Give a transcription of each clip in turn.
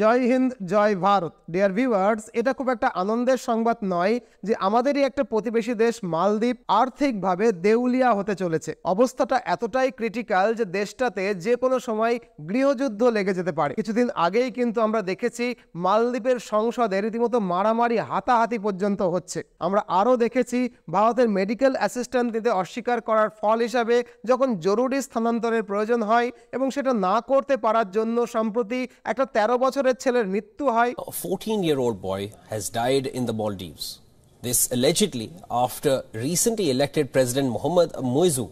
জয় হিন্দ জয় Bharat dear viewers এটা খুব একটা আনন্দের সংবাদ নয় যে আমাদেরই একটা প্রতিবেশী দেশ মালদ্বীপ আর্থিকভাবে দেউলিয়া হতে চলেছে অবস্থাটা এতটাই ক্রিটিক্যাল যে দেশটাতে যে কোনো সময় গৃহযুদ্ধ লেগে যেতে পারে কিছুদিন আগেই কিন্তু আমরা দেখেছি মালদ্বীপের সংসদে রীতিমতো মারামারি হাতাহাতি পর্যন্ত হচ্ছে আমরা আরও দেখেছি ভারতের মেডিকেল অ্যাসিস্ট্যান্ট দিতে অস্বীকার করার ফল হিসাবে যখন জরুরি স্থানান্তরের প্রয়োজন হয় এবং সেটা না করতে পারার জন্য সম্প্রতি একটা তেরো বছরের বছরের ছেলের মৃত্যু হয় 14 year old boy has died in the Maldives this allegedly after recently elected president mohammed Moizu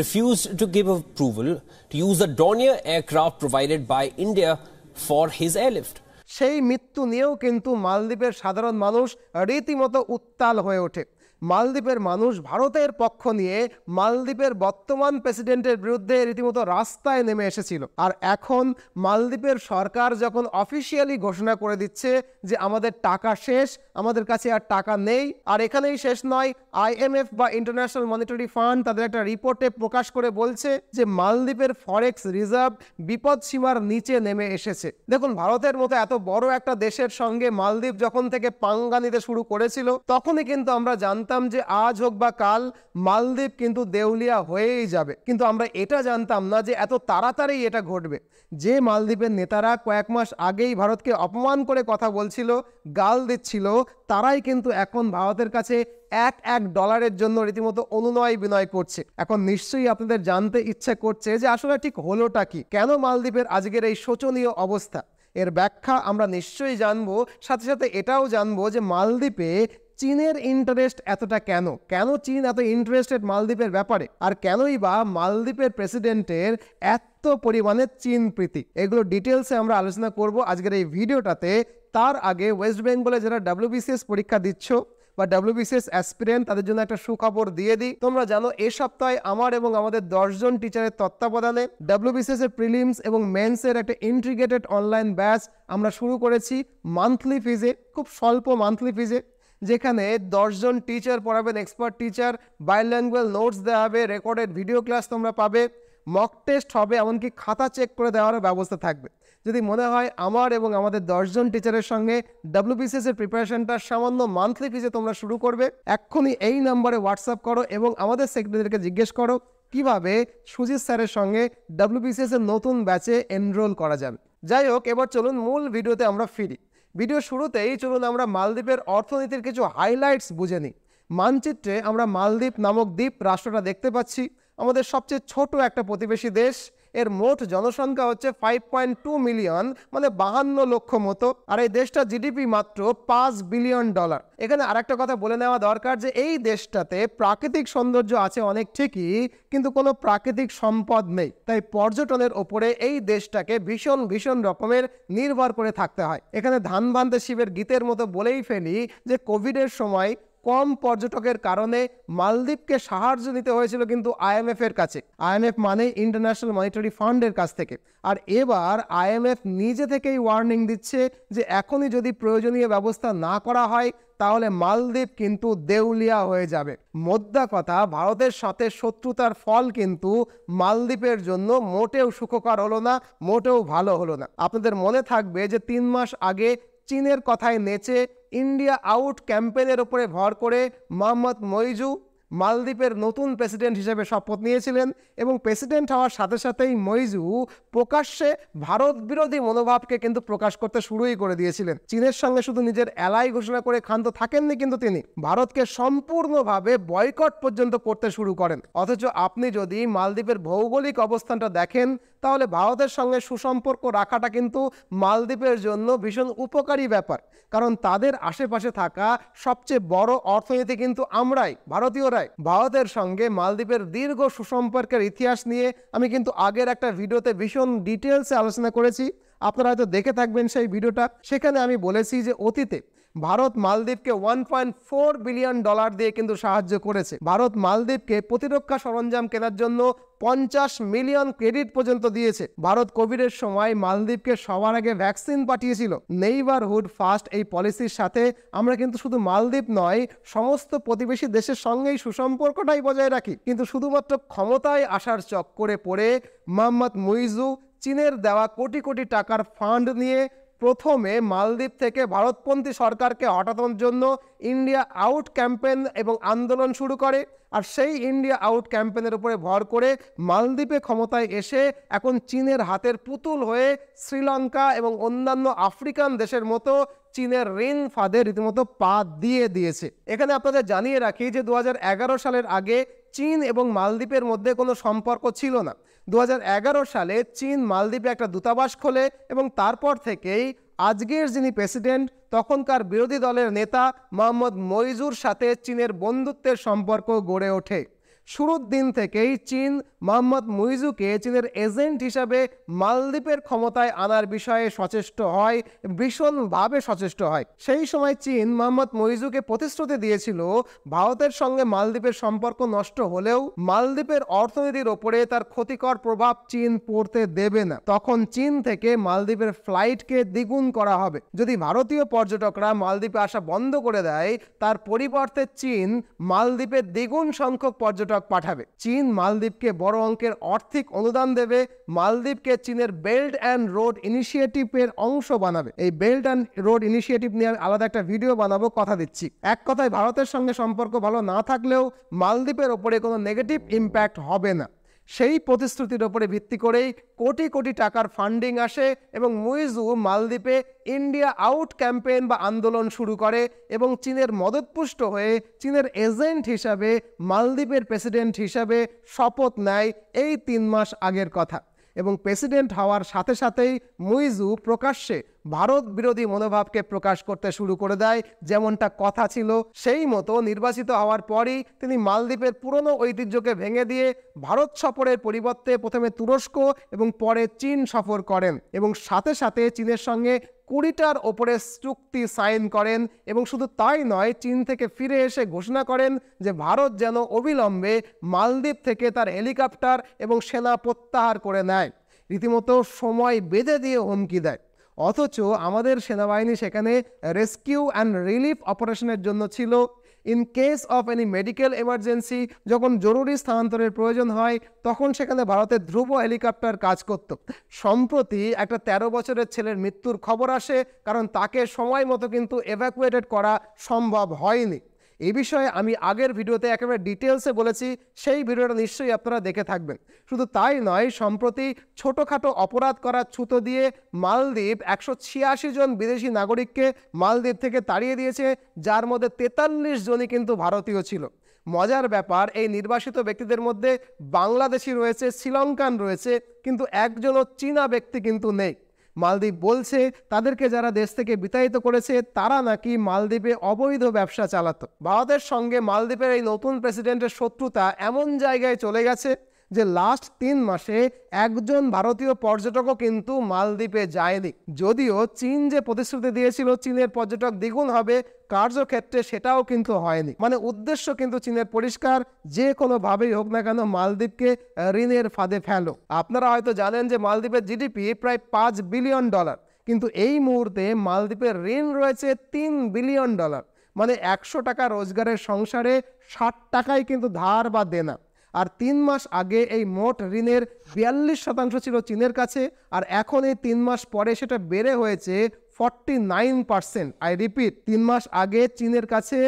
refused to give approval to use the Dornier aircraft provided by India for his airlift সেই মৃত্যু নিয়েও কিন্তু মালদ্বীপের সাধারণ মানুষ রীতিমতো উত্তাল হয়ে ওঠে মালদ্বীপের মানুষ ভারতের পক্ষ নিয়ে মালদ্বীপের বর্তমান প্রেসিডেন্টের বিরুদ্ধে রীতিমতো রাস্তায় নেমে এসেছিল আর এখন মালদ্বীপের সরকার যখন অফিসিয়ালি ঘোষণা করে দিচ্ছে যে আমাদের টাকা শেষ আমাদের কাছে আর টাকা নেই আর এখানেই শেষ নয় আইএমএফ বা ইন্টারন্যাশনাল মনিটারি ফান্ড তাদের একটা রিপোর্টে প্রকাশ করে বলছে যে মালদ্বীপের ফরেক্স রিজার্ভ বিপদ সীমার নিচে নেমে এসেছে দেখুন ভারতের মতো এত বড় একটা দেশের সঙ্গে মালদ্বীপ যখন থেকে পাঙ্গা নিতে শুরু করেছিল তখনই কিন্তু আমরা জানতাম জানতাম যে আজ হোক বা কাল মালদ্বীপ কিন্তু দেউলিয়া হয়েই যাবে কিন্তু আমরা এটা জানতাম না যে এত তাড়াতাড়ি এটা ঘটবে যে মালদ্বীপের নেতারা কয়েক মাস আগেই ভারতকে অপমান করে কথা বলছিল গাল দিচ্ছিল তারাই কিন্তু এখন ভারতের কাছে এক এক ডলারের জন্য রীতিমতো অনুনয় বিনয় করছে এখন নিশ্চয়ই আপনাদের জানতে ইচ্ছে করছে যে আসলে ঠিক হলোটা কি কেন মালদ্বীপের আজকের এই শোচনীয় অবস্থা এর ব্যাখ্যা আমরা নিশ্চয়ই জানবো সাথে সাথে এটাও জানবো যে মালদ্বীপে চীনের ইন্টারেস্ট এতটা কেন কেন চীন এত ইন্টারেস্টেড মালদ্বীপের ব্যাপারে আর কেনই বা মালদ্বীপের প্রেসিডেন্টের এত পরিমাণে চীন প্রীতি এগুলো ডিটেলসে আমরা আলোচনা করব আজকের এই ভিডিওটাতে তার আগে ওয়েস্ট বেঙ্গলে যারা ডাব্লিউবিসিএস পরীক্ষা দিচ্ছ বা ডাব্লিউবিসিএস অ্যাসপিরেন্ট তাদের জন্য একটা সুখবর দিয়ে দিই তোমরা জানো এ সপ্তাহে আমার এবং আমাদের দশজন টিচারের তত্ত্বাবধানে ডাব্লিউবিসিএস এর প্রিলিমস এবং মেন্স এর একটা ইন্টিগ্রেটেড অনলাইন ব্যাচ আমরা শুরু করেছি মান্থলি ফিজে খুব স্বল্প মান্থলি ফিজে যেখানে দশজন টিচার পড়াবেন এক্সপার্ট টিচার বাইল্যাঙ্গুয়াল নোটস দেওয়া হবে রেকর্ডেড ভিডিও ক্লাস তোমরা পাবে মক টেস্ট হবে এমনকি খাতা চেক করে দেওয়ারও ব্যবস্থা থাকবে যদি মনে হয় আমার এবং আমাদের দশজন টিচারের সঙ্গে ডাব্লিউবিসিএস এর প্রিপারেশনটা সামান্য মান্থলি ফিজে তোমরা শুরু করবে এক্ষুনি এই নাম্বারে হোয়াটসঅ্যাপ করো এবং আমাদের সেক্রেটারিকে জিজ্ঞেস করো কিভাবে সুজিত স্যারের সঙ্গে ডাব্লিউবিসিএস এর নতুন ব্যাচে এনরোল করা যাবে যাই হোক এবার চলুন মূল ভিডিওতে আমরা ফিরি ভিডিও শুরুতেই চলুন আমরা মালদ্বীপের অর্থনীতির কিছু হাইলাইটস বুঝে নিই মানচিত্রে আমরা মালদ্বীপ নামক দ্বীপ রাষ্ট্রটা দেখতে পাচ্ছি আমাদের সবচেয়ে ছোট একটা প্রতিবেশী দেশ এর মোট জনসংখ্যা হচ্ছে ফাইভ পয়েন্ট টু মিলিয়ন মানে বাহান্ন লক্ষ মতো আর এই দেশটা জিডিপি মাত্র পাঁচ বিলিয়ন ডলার এখানে আরেকটা কথা বলে নেওয়া দরকার যে এই দেশটাতে প্রাকৃতিক সৌন্দর্য আছে অনেক ঠিকই কিন্তু কোনো প্রাকৃতিক সম্পদ নেই তাই পর্যটনের ওপরে এই দেশটাকে ভীষণ ভীষণ রকমের নির্ভর করে থাকতে হয় এখানে বান্ধে শিবের গীতের মতো বলেই ফেলি যে কোভিডের সময় কম পর্যটকের কারণে মালদ্বীপকে সাহায্য নিতে হয়েছিল কিন্তু আইএমএফ এর কাছে আইএমএফ মানে ইন্টারন্যাশনাল মনিটারি ফান্ডের কাছ থেকে আর এবার আইএমএফ নিজে থেকেই ওয়ার্নিং দিচ্ছে যে এখনই যদি প্রয়োজনীয় ব্যবস্থা না করা হয় তাহলে মালদ্বীপ কিন্তু দেউলিয়া হয়ে যাবে মোদ্দা কথা ভারতের সাথে শত্রুতার ফল কিন্তু মালদ্বীপের জন্য মোটেও সুখকর হলো না মোটেও ভালো হলো না আপনাদের মনে থাকবে যে তিন মাস আগে চীনের কথায় নেচে ইন্ডিয়া আউট ক্যাম্পেনের ওপরে ভর করে মোহাম্মদ মইজু মালদ্বীপের নতুন প্রেসিডেন্ট হিসেবে শপথ নিয়েছিলেন এবং প্রেসিডেন্ট হওয়ার সাথে সাথেই মইজু প্রকাশ্যে ভারত বিরোধী মনোভাবকে কিন্তু প্রকাশ করতে শুরুই করে দিয়েছিলেন চীনের সঙ্গে শুধু নিজের অ্যালাই ঘোষণা করে ক্ষান্ত থাকেননি কিন্তু তিনি ভারতকে সম্পূর্ণভাবে বয়কট পর্যন্ত করতে শুরু করেন অথচ আপনি যদি মালদ্বীপের ভৌগোলিক অবস্থানটা দেখেন তাহলে ভারতের সঙ্গে সুসম্পর্ক রাখাটা কিন্তু মালদ্বীপের জন্য ভীষণ উপকারী ব্যাপার কারণ তাদের আশেপাশে থাকা সবচেয়ে বড় অর্থনীতি কিন্তু আমরাই ভারতীয়রাই ভারতের সঙ্গে মালদ্বীপের দীর্ঘ সুসম্পর্কের ইতিহাস নিয়ে আমি কিন্তু আগের একটা ভিডিওতে ভীষণ ডিটেলসে আলোচনা করেছি আপনারা হয়তো দেখে থাকবেন সেই ভিডিওটা সেখানে আমি বলেছি যে অতীতে ভারত মালদ্বীপকে one point four billion dollar দিয়ে কিন্তু সাহায্য করেছে ভারত মালদ্বীপকে প্রতিরক্ষা সরঞ্জাম কেনার জন্য পঞ্চাশ মিলিয়ন ক্রেডিট পর্যন্ত দিয়েছে ভারত কোভিডের সময় মালদ্বীপকে সবার আগে ভ্যাকসিন পাঠিয়েছিল নেইবারহুড ফার্স্ট এই পলিসির সাথে আমরা কিন্তু শুধু মালদ্বীপ নয় সমস্ত প্রতিবেশী দেশের সঙ্গেই সুসম্পর্কটাই বজায় রাখি কিন্তু শুধুমাত্র ক্ষমতায় আসার চক্করে পড়ে মোহাম্মদ মুইজু চীনের দেওয়া কোটি কোটি টাকার ফান্ড নিয়ে প্রথমে মালদ্বীপ থেকে ভারতপন্থী সরকারকে হটানোর জন্য ইন্ডিয়া আউট ক্যাম্পেন এবং আন্দোলন শুরু করে আর সেই ইন্ডিয়া আউট ক্যাম্পেনের উপরে ভর করে মালদ্বীপে ক্ষমতায় এসে এখন চীনের হাতের পুতুল হয়ে শ্রীলঙ্কা এবং অন্যান্য আফ্রিকান দেশের মতো চীনের ঋণ ফাঁদে রীতিমতো পা দিয়ে দিয়েছে এখানে আপনাদের জানিয়ে রাখি যে দু সালের আগে চীন এবং মালদ্বীপের মধ্যে কোনো সম্পর্ক ছিল না দু সালে চীন মালদ্বীপে একটা দূতাবাস খোলে এবং তারপর থেকেই আজকের যিনি প্রেসিডেন্ট তখনকার বিরোধী দলের নেতা মোহাম্মদ মইজুর সাথে চীনের বন্ধুত্বের সম্পর্ক গড়ে ওঠে শুরুর দিন থেকেই চীন মোহাম্মদ মুইজুকে চীনের এজেন্ট হিসাবে মালদ্বীপের ক্ষমতায় আনার বিষয়ে সচেষ্ট হয় ভীষণভাবে সচেষ্ট হয় সেই সময় চীন মোহাম্মদ মুইজুকে প্রতিশ্রুতি দিয়েছিল ভারতের সঙ্গে মালদ্বীপের সম্পর্ক নষ্ট হলেও মালদ্বীপের অর্থনীতির ওপরে তার ক্ষতিকর প্রভাব চীন পড়তে দেবে না তখন চীন থেকে মালদ্বীপের ফ্লাইটকে দ্বিগুণ করা হবে যদি ভারতীয় পর্যটকরা মালদ্বীপে আসা বন্ধ করে দেয় তার পরিবর্তে চীন মালদ্বীপের দ্বিগুণ সংখ্যক পর্যটক পর্যটক পাঠাবে চীন মালদ্বীপকে বড় অঙ্কের অর্থিক অনুদান দেবে মালদ্বীপকে চীনের বেল্ট অ্যান্ড রোড ইনিশিয়েটিভের অংশ বানাবে এই বেল্ট অ্যান্ড রোড ইনিশিয়েটিভ নিয়ে আলাদা একটা ভিডিও বানাবো কথা দিচ্ছি এক কথায় ভারতের সঙ্গে সম্পর্ক ভালো না থাকলেও মালদ্বীপের ওপরে কোনো নেগেটিভ ইম্প্যাক্ট হবে না সেই প্রতিশ্রুতির ওপরে ভিত্তি করেই কোটি কোটি টাকার ফান্ডিং আসে এবং মুইজু মালদ্বীপে ইন্ডিয়া আউট ক্যাম্পেইন বা আন্দোলন শুরু করে এবং চীনের মদতপুষ্ট হয়ে চীনের এজেন্ট হিসাবে মালদ্বীপের প্রেসিডেন্ট হিসাবে শপথ নেয় এই তিন মাস আগের কথা এবং প্রেসিডেন্ট হওয়ার সাথে সাথেই মুইজু প্রকাশ্যে ভারত বিরোধী মনোভাবকে প্রকাশ করতে শুরু করে দেয় যেমনটা কথা ছিল সেই মতো নির্বাচিত হওয়ার পরই তিনি মালদ্বীপের পুরনো ঐতিহ্যকে ভেঙে দিয়ে ভারত সফরের পরিবর্তে প্রথমে তুরস্ক এবং পরে চীন সফর করেন এবং সাথে সাথে চীনের সঙ্গে কুড়িটার ওপরে চুক্তি সাইন করেন এবং শুধু তাই নয় চীন থেকে ফিরে এসে ঘোষণা করেন যে ভারত যেন অবিলম্বে মালদ্বীপ থেকে তার হেলিকপ্টার এবং সেনা প্রত্যাহার করে নেয় রীতিমতো সময় বেঁধে দিয়ে হুমকি দেয় অথচ আমাদের সেনাবাহিনী সেখানে রেস্কিউ অ্যান্ড রিলিফ অপারেশনের জন্য ছিল in case of any medical emergency যখন জরুরি স্থানান্তরের প্রয়োজন হয় তখন সেখানে ভারতের ধ্রুব হেলিকপ্টার কাজ করত সম্প্রতি একটা ১৩ বছরের ছেলের মৃত্যুর খবর আসে কারণ তাকে সময় মতো কিন্তু এভ্যাকুয়েটেড করা সম্ভব হয়নি এই বিষয়ে আমি আগের ভিডিওতে একেবারে ডিটেলসে বলেছি সেই ভিডিওটা নিশ্চয়ই আপনারা দেখে থাকবেন শুধু তাই নয় সম্প্রতি ছোটোখাটো অপরাধ করার ছুতো দিয়ে মালদ্বীপ একশো ছিয়াশি জন বিদেশি নাগরিককে মালদ্বীপ থেকে তাড়িয়ে দিয়েছে যার মধ্যে তেতাল্লিশ জনই কিন্তু ভারতীয় ছিল মজার ব্যাপার এই নির্বাসিত ব্যক্তিদের মধ্যে বাংলাদেশি রয়েছে শ্রীলঙ্কান রয়েছে কিন্তু একজনও চীনা ব্যক্তি কিন্তু নেই মালদ্বীপ বলছে তাদেরকে যারা দেশ থেকে বিতাড়িত করেছে তারা নাকি মালদ্বীপে অবৈধ ব্যবসা চালাত ভারতের সঙ্গে মালদ্বীপের এই নতুন প্রেসিডেন্টের শত্রুতা এমন জায়গায় চলে গেছে যে লাস্ট তিন মাসে একজন ভারতীয় পর্যটকও কিন্তু মালদ্বীপে যায়নি যদিও চীন যে প্রতিশ্রুতি দিয়েছিল চীনের পর্যটক দ্বিগুণ হবে কার্যক্ষেত্রে সেটাও কিন্তু হয়নি মানে উদ্দেশ্য কিন্তু চীনের পরিষ্কার যে কোনোভাবেই হোক না কেন মালদ্বীপকে ঋণের ফাঁদে ফেলো আপনারা হয়তো জানেন যে মালদ্বীপের জিডিপি প্রায় পাঁচ বিলিয়ন ডলার কিন্তু এই মুহূর্তে মালদ্বীপের ঋণ রয়েছে তিন বিলিয়ন ডলার মানে একশো টাকা রোজগারের সংসারে ষাট টাকাই কিন্তু ধার বা দেনা আর তিন মাস আগে এই মোট ঋণের বিয়াল্লিশ শতাংশ ছিল চীনের কাছে আর এখন এই তিন মাস পরে সেটা বেড়ে হয়েছে forty nine percent I repeat তিন মাস আগে চীনের কাছে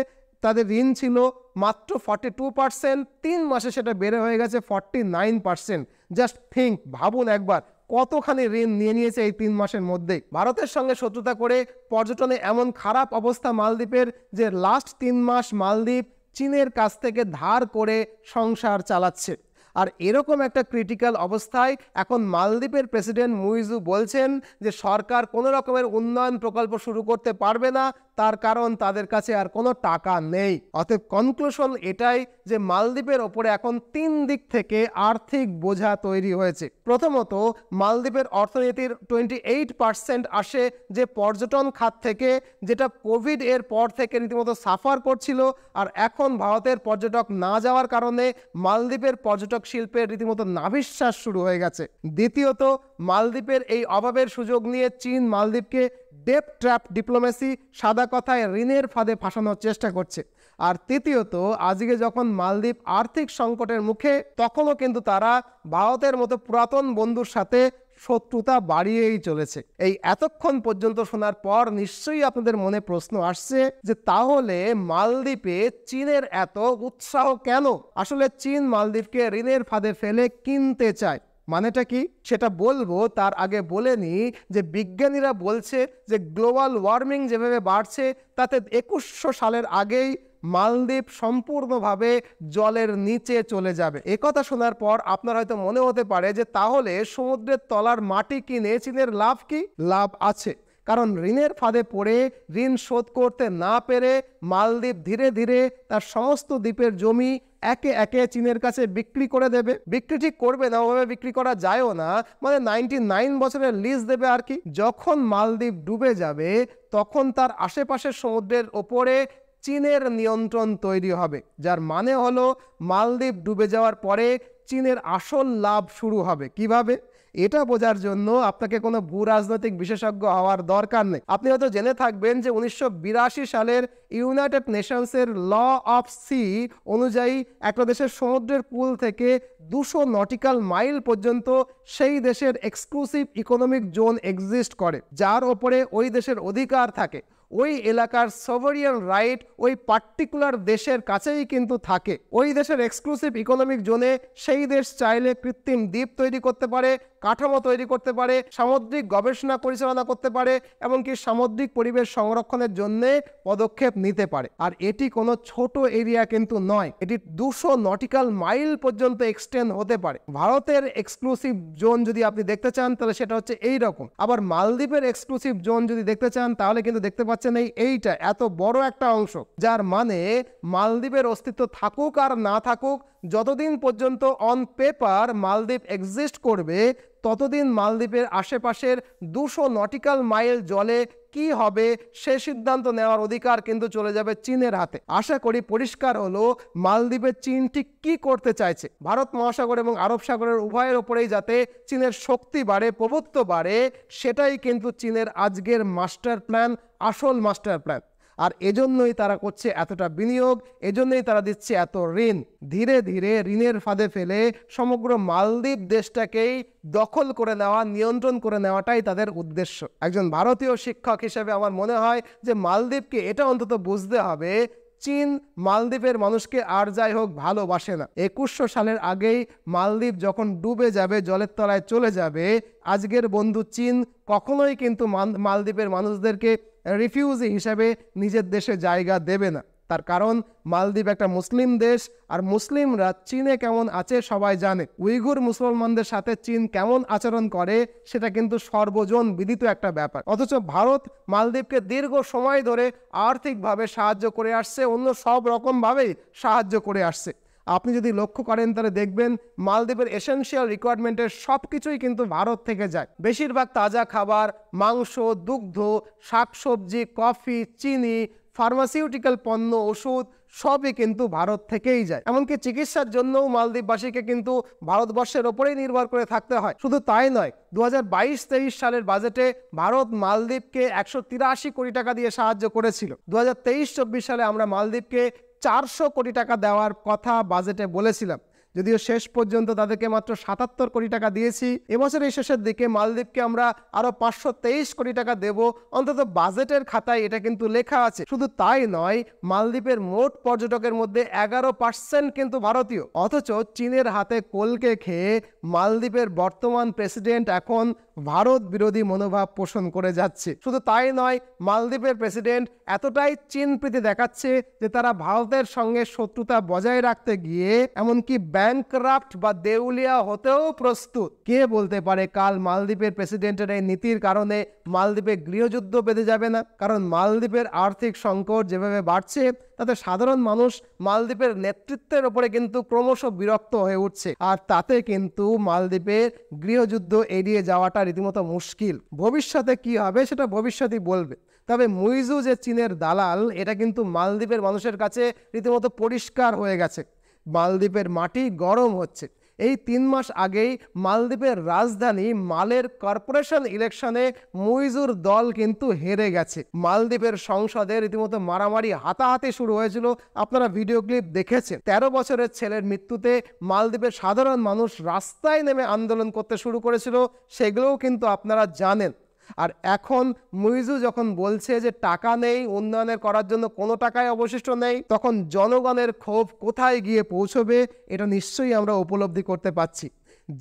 তাদের ঋণ ছিল মাত্র ফর্টি টু পার্সেন্ট তিন মাসে সেটা বেড়ে হয়ে গেছে forty nine percent just think ভাবুন একবার কতখানি ঋণ নিয়ে নিয়েছে এই তিন মাসের মধ্যে ভারতের সঙ্গে শত্রুতা করে পর্যটনে এমন খারাপ অবস্থা মালদ্বীপের যে লাস্ট তিন মাস মালদ্বীপ চীনের কাছ থেকে ধার করে সংসার চালাচ্ছে আর এরকম একটা ক্রিটিক্যাল অবস্থায় এখন মালদ্বীপের প্রেসিডেন্ট মুইজু বলছেন যে সরকার কোনো রকমের উন্নয়ন প্রকল্প শুরু করতে পারবে না তার কারণ তাদের কাছে আর কোনো টাকা নেই অতএব কনক্লুশন এটাই যে মালদ্বীপের ওপরে এখন তিন দিক থেকে আর্থিক বোঝা তৈরি হয়েছে প্রথমত মালদ্বীপের অর্থনীতির টোয়েন্টি এইট পার্সেন্ট আসে যে পর্যটন খাত থেকে যেটা কোভিড এর পর থেকে রীতিমতো সাফার করছিল আর এখন ভারতের পর্যটক না যাওয়ার কারণে মালদ্বীপের পর্যটক শিল্পের রীতিমতো নাভিশ্বাস শুরু হয়ে গেছে দ্বিতীয়ত মালদ্বীপের এই অভাবের সুযোগ নিয়ে চীন মালদ্বীপকে ডেপ ট্র্যাপ ডিপ্লোমেসি সাদা কথায় ঋণের ফাঁদে ফাঁসানোর চেষ্টা করছে আর তৃতীয়ত আজকে যখন মালদ্বীপ আর্থিক সংকটের মুখে তখনও কিন্তু তারা ভারতের মতো পুরাতন বন্ধুর সাথে শত্রুতা বাড়িয়েই চলেছে এই এতক্ষণ পর্যন্ত শোনার পর নিশ্চয়ই আপনাদের মনে প্রশ্ন আসছে যে তাহলে মালদ্বীপে চীনের এত উৎসাহ কেন আসলে চীন মালদ্বীপকে ঋণের ফাঁদে ফেলে কিনতে চায় মানেটা কি সেটা বলবো তার আগে বলে নিই যে বিজ্ঞানীরা বলছে যে গ্লোবাল ওয়ার্মিং যেভাবে বাড়ছে তাতে একুশশো সালের আগেই মালদ্বীপ সম্পূর্ণভাবে জলের নিচে চলে যাবে একথা শোনার পর আপনার হয়তো মনে হতে পারে যে তাহলে সমুদ্রের তলার মাটি কিনে চীনের লাভ কি লাভ আছে কারণ ঋণের ফাঁদে পড়ে ঋণ শোধ করতে না পেরে মালদ্বীপ ধীরে ধীরে তার সমস্ত দ্বীপের জমি একে একে চীনের কাছে বিক্রি করে দেবে বিক্রি ঠিক করবে না ওভাবে বিক্রি করা যায়ও না মানে নাইনটি নাইন বছরের লিজ দেবে আর কি যখন মালদ্বীপ ডুবে যাবে তখন তার আশেপাশের সমুদ্রের ওপরে চীনের নিয়ন্ত্রণ তৈরি হবে যার মানে হলো মালদ্বীপ ডুবে যাওয়ার পরে চীনের আসল লাভ শুরু হবে কিভাবে এটা বোঝার জন্য আপনাকে কোনো ভূ রাজনৈতিক বিশেষজ্ঞ হওয়ার দরকার নেই আপনি হয়তো জেনে থাকবেন যে উনিশশো সালের ইউনাইটেড নেশনসের ল অফ সি অনুযায়ী একটা দেশের সমুদ্রের পুল থেকে দুশো নটিক্যাল মাইল পর্যন্ত সেই দেশের এক্সক্লুসিভ ইকোনমিক জোন এক্সিস্ট করে যার ওপরে ওই দেশের অধিকার থাকে ওই এলাকার সভরিয়াল রাইট ওই পার্টিকুলার দেশের কাছেই কিন্তু থাকে ওই দেশের এক্সক্লুসিভ ইকোনমিক জোনে সেই দেশ চাইলে কৃত্রিম দ্বীপ তৈরি করতে পারে কাঠামো তৈরি করতে পারে সামুদ্রিক গবেষণা পরিচালনা করতে পারে এমনকি সামুদ্রিক পরিবেশ সংরক্ষণের জন্য পদক্ষেপ নিতে পারে আর এটি কোনো ছোট এরিয়া কিন্তু নয় এটি দুশো নটিক্যাল মাইল পর্যন্ত এক্সটেন্ড হতে পারে ভারতের এক্সক্লুসিভ জোন যদি আপনি দেখতে চান তাহলে সেটা হচ্ছে এই রকম আবার মালদ্বীপের এক্সক্লুসিভ জোন যদি দেখতে চান তাহলে কিন্তু দেখতে পাচ্ছেন এই এইটা এত বড় একটা অংশ যার মানে মালদ্বীপের অস্তিত্ব থাকুক আর না থাকুক যতদিন পর্যন্ত অন পেপার মালদ্বীপ এক্সিস্ট করবে ততদিন মালদ্বীপের আশেপাশের দুশো নটিক্যাল মাইল জলে কি হবে সে সিদ্ধান্ত নেওয়ার অধিকার কিন্তু চলে যাবে চীনের হাতে আশা করি পরিষ্কার হলো মালদ্বীপের চীন ঠিক কী করতে চাইছে ভারত মহাসাগর এবং আরব সাগরের উভয়ের ওপরেই যাতে চীনের শক্তি বাড়ে প্রভুত্ব বাড়ে সেটাই কিন্তু চীনের আজকের মাস্টার প্ল্যান আসল মাস্টার প্ল্যান আর এজন্যই তারা করছে এতটা বিনিয়োগ এজন্যই তারা দিচ্ছে এত ঋণ ধীরে ধীরে ঋণের ফাঁদে ফেলে সমগ্র মালদ্বীপ দেশটাকেই দখল করে নেওয়া নিয়ন্ত্রণ করে নেওয়াটাই তাদের উদ্দেশ্য একজন ভারতীয় শিক্ষক হিসেবে আমার মনে হয় যে মালদ্বীপকে এটা অন্তত বুঝতে হবে চীন মালদ্বীপের মানুষকে আর যাই হোক ভালোবাসে না একুশশো সালের আগেই মালদ্বীপ যখন ডুবে যাবে জলের তলায় চলে যাবে আজকের বন্ধু চীন কখনোই কিন্তু মালদ্বীপের মানুষদেরকে রিফিউজি হিসাবে নিজের দেশে জায়গা দেবে না তার কারণ মালদ্বীপ একটা মুসলিম দেশ আর মুসলিমরা চীনে কেমন আছে সবাই জানে উইঘুর মুসলমানদের সাথে চীন কেমন আচরণ করে সেটা কিন্তু সর্বজন বিদিত একটা ব্যাপার অথচ ভারত মালদ্বীপকে দীর্ঘ সময় ধরে আর্থিকভাবে সাহায্য করে আসছে অন্য সব রকমভাবেই সাহায্য করে আসছে আপনি যদি লক্ষ্য করেন তাহলে দেখবেন মালদ্বীপের এসেনশিয়াল রিকোয়ারমেন্টের সব কিছুই কিন্তু ভারত থেকে যায় বেশিরভাগ তাজা খাবার মাংস দুগ্ধ শাকসবজি কফি চিনি ফার্মাসিউটিক্যাল পণ্য ওষুধ সবই কিন্তু ভারত থেকেই যায় এমনকি চিকিৎসার জন্যও মালদ্বীপবাসীকে কিন্তু ভারতবর্ষের ওপরেই নির্ভর করে থাকতে হয় শুধু তাই নয় দু হাজার সালের বাজেটে ভারত মালদ্বীপকে একশো কোটি টাকা দিয়ে সাহায্য করেছিল দু হাজার সালে আমরা মালদ্বীপকে চারশো কোটি টাকা দেওয়ার কথা বাজেটে বলেছিলাম যদিও শেষ পর্যন্ত তাদেরকে মাত্র সাতাত্তর কোটি টাকা দিয়েছি এবছরের শেষের দিকে মালদ্বীপকে আমরা আরও পাঁচশো তেইশ কোটি টাকা দেব অন্তত বাজেটের খাতায় এটা কিন্তু লেখা আছে শুধু তাই নয় মালদ্বীপের মোট পর্যটকের মধ্যে এগারো পার্সেন্ট কিন্তু ভারতীয় অথচ চীনের হাতে কোলকে খেয়ে মালদ্বীপের বর্তমান প্রেসিডেন্ট এখন ভারত বিরোধী মনোভাব পোষণ করে যাচ্ছে শুধু তাই নয় মালদ্বীপের প্রেসিডেন্ট এতটাই চীন প্রীতি দেখাচ্ছে যে তারা ভারতের সঙ্গে শত্রুতা বজায় রাখতে গিয়ে এমনকি ক্রাফ্ট বা দেউলিয়া হতেও প্রস্তুত কে বলতে পারে কাল মালদ্বীপের প্রেসিডেন্টের এই নীতির কারণে মালদ্বীপে গৃহযুদ্ধ বেঁধে যাবে না কারণ মালদ্বীপের আর্থিক সংকট যেভাবে বাড়ছে তাতে সাধারণ মানুষ মালদ্বীপের নেতৃত্বের ওপরে কিন্তু ক্রমশ বিরক্ত হয়ে উঠছে আর তাতে কিন্তু মালদ্বীপের গৃহযুদ্ধ এড়িয়ে যাওয়াটা রীতিমতো মুশকিল ভবিষ্যতে কি হবে সেটা ভবিষ্যতই বলবে তবে মুইজু যে চীনের দালাল এটা কিন্তু মালদ্বীপের মানুষের কাছে রীতিমতো পরিষ্কার হয়ে গেছে মালদ্বীপের মাটি গরম হচ্ছে এই তিন মাস আগেই মালদ্বীপের রাজধানী মালের কর্পোরেশন ইলেকশনে মুইজুর দল কিন্তু হেরে গেছে মালদ্বীপের সংসদে রীতিমতো মারামারি হাতাহাতি শুরু হয়েছিল আপনারা ভিডিও ক্লিপ দেখেছেন তেরো বছরের ছেলের মৃত্যুতে মালদ্বীপের সাধারণ মানুষ রাস্তায় নেমে আন্দোলন করতে শুরু করেছিল সেগুলোও কিন্তু আপনারা জানেন আর এখন মুইজু যখন বলছে যে টাকা নেই উন্নয়নের করার জন্য কোনো টাকায় অবশিষ্ট নেই তখন জনগণের ক্ষোভ কোথায় গিয়ে পৌঁছবে এটা নিশ্চয়ই আমরা উপলব্ধি করতে পারছি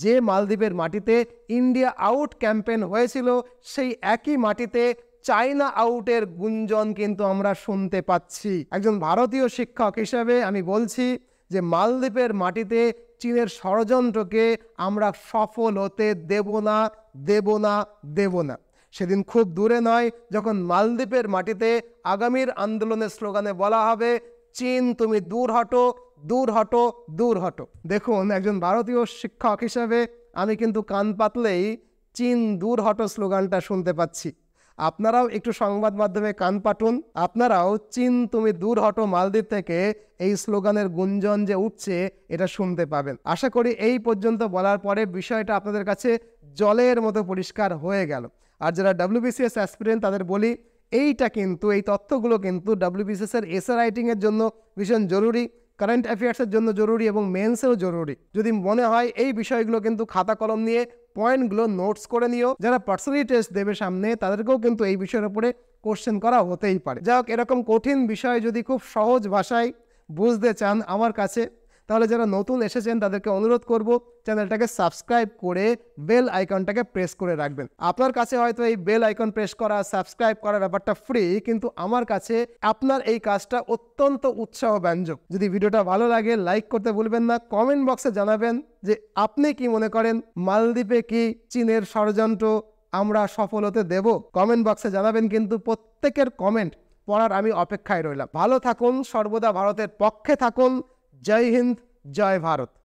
যে মালদ্বীপের মাটিতে ইন্ডিয়া আউট ক্যাম্পেন হয়েছিল সেই একই মাটিতে চাইনা আউটের গুঞ্জন কিন্তু আমরা শুনতে পাচ্ছি একজন ভারতীয় শিক্ষক হিসাবে আমি বলছি যে মালদ্বীপের মাটিতে চীনের ষড়যন্ত্রকে আমরা সফল হতে দেব না দেব না দেব না সেদিন খুব দূরে নয় যখন মালদ্বীপের মাটিতে আগামীর আন্দোলনের স্লোগানে বলা হবে চীন তুমি দূর হটো দূর হটো দূর হটো দেখুন একজন ভারতীয় শিক্ষক হিসাবে আমি কিন্তু কান পাতলেই চীন দূর হটো স্লোগানটা শুনতে পাচ্ছি আপনারাও একটু সংবাদ মাধ্যমে কান পাটুন আপনারাও চীন তুমি দূর হটো মালদ্বীপ থেকে এই স্লোগানের গুঞ্জন যে উঠছে এটা শুনতে পাবেন আশা করি এই পর্যন্ত বলার পরে বিষয়টা আপনাদের কাছে জলের মতো পরিষ্কার হয়ে গেল আর যারা ডাব্লিউবিসিএস অ্যাসপিরিয়েন্ট তাদের বলি এইটা কিন্তু এই তথ্যগুলো কিন্তু ডাব্লিউবিসিএসের এসে রাইটিংয়ের জন্য ভীষণ জরুরি কারেন্ট অ্যাফেয়ার্সের জন্য জরুরি এবং মেন্সেও জরুরি যদি মনে হয় এই বিষয়গুলো কিন্তু খাতা কলম নিয়ে পয়েন্টগুলো নোটস করে নিও যারা পার্সোনালি টেস্ট দেবে সামনে তাদেরকেও কিন্তু এই বিষয়ের উপরে কোশ্চেন করা হতেই পারে যাই হোক এরকম কঠিন বিষয় যদি খুব সহজ ভাষায় বুঝতে চান আমার কাছে তাহলে যারা নতুন এসেছেন তাদেরকে অনুরোধ করব চ্যানেলটাকে সাবস্ক্রাইব করে বেল আইকনটাকে প্রেস করে রাখবেন আপনার কাছে হয়তো এই বেল আইকন প্রেস করা সাবস্ক্রাইব করার ব্যাপারটা ফ্রি কিন্তু আমার কাছে আপনার এই কাজটা অত্যন্ত উৎসাহ ব্যঞ্জক যদি ভিডিওটা ভালো লাগে লাইক করতে ভুলবেন না কমেন্ট বক্সে জানাবেন যে আপনি কি মনে করেন মালদ্বীপে কি চীনের ষড়যন্ত্র আমরা সফল হতে দেব কমেন্ট বক্সে জানাবেন কিন্তু প্রত্যেকের কমেন্ট পড়ার আমি অপেক্ষায় রইলাম ভালো থাকুন সর্বদা ভারতের পক্ষে থাকুন जय हिंद जय भारत